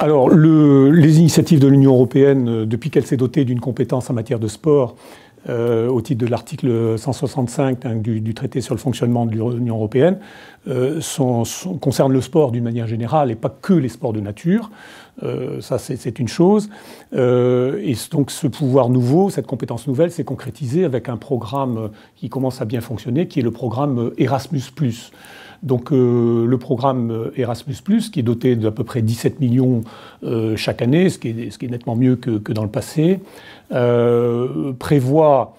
Alors, le, les initiatives de l'Union européenne, euh, depuis qu'elle s'est dotée d'une compétence en matière de sport, euh, au titre de l'article 165 hein, du, traité sur le fonctionnement de l'Union européenne, euh, concernent le sport d'une manière générale et pas que les sports de nature. ça, c'est une chose. et donc, ce pouvoir nouveau, cette compétence nouvelle, s'est concrétisée avec un programme qui commence à bien fonctionner, qui est le programme Erasmus donc euh, le programme Erasmus, qui est doté d'à peu près 17 millions euh, chaque année, ce qui, est, nettement mieux que, dans le passé, euh, prévoit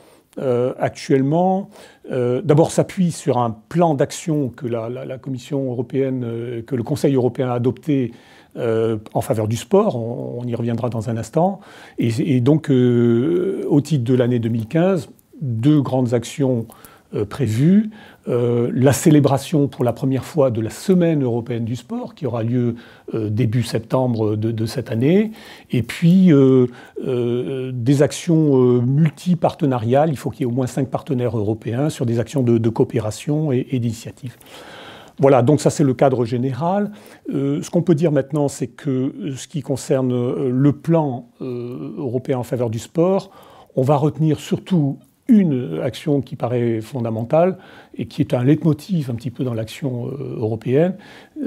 actuellement d'abord s'appuie sur un plan d'action que la, Commission européenne, que le Conseil européen a adopté en faveur du sport. On, y reviendra dans un instant. Et, et donc, au titre de l'année 2015, deux grandes actions euh, prévues. Euh, la célébration pour la première fois de la Semaine européenne du sport qui aura lieu euh, début septembre de, cette année, et puis des actions multipartenariales, il faut qu'il y ait au moins cinq partenaires européens sur des actions de, coopération et, d'initiative. Voilà, donc ça c'est le cadre général. ce qu'on peut dire maintenant, c'est que ce qui concerne le plan européen en faveur du sport, on va retenir surtout une action qui paraît fondamentale et qui est un leitmotiv un petit peu dans l'action euh, européenne,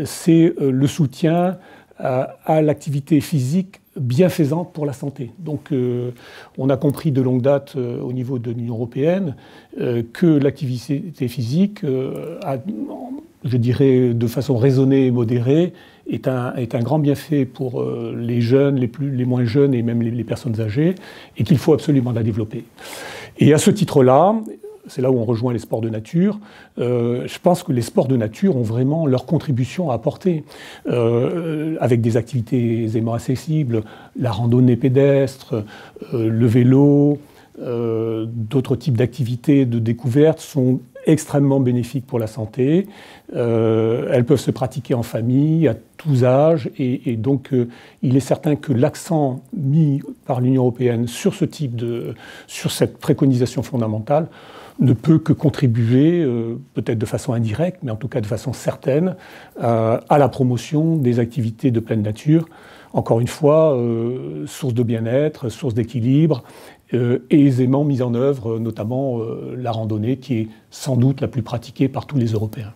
c'est euh, le soutien euh, à, l'activité physique bienfaisante pour la santé. Donc on a compris de longue date au niveau de l'Union européenne que l'activité physique a je dirais, de façon raisonnée et modérée, est un, est un grand bienfait pour euh, les jeunes, les, plus, les moins jeunes et même les, personnes âgées, et qu'il faut absolument la développer. Et à ce titre-là, c'est là où on rejoint les sports de nature, euh, je pense que les sports de nature ont vraiment leur contribution à apporter, euh, avec des activités aisément accessibles, la randonnée pédestre, le vélo, d'autres types d'activités de découverte sont extrêmement bénéfiques pour la santé. Euh, elles peuvent se pratiquer en famille, à tous âges, et, donc euh, il est certain que l'accent mis par l'Union européenne sur ce type de, sur cette préconisation fondamentale ne peut que contribuer, euh, peut-être de façon indirecte, mais en tout cas de façon certaine, euh, à la promotion des activités de pleine nature encore une fois, euh, source de bien-être, source d'équilibre, euh, et aisément mise en œuvre, euh, notamment la randonnée qui est sans doute la plus pratiquée par tous les Européens.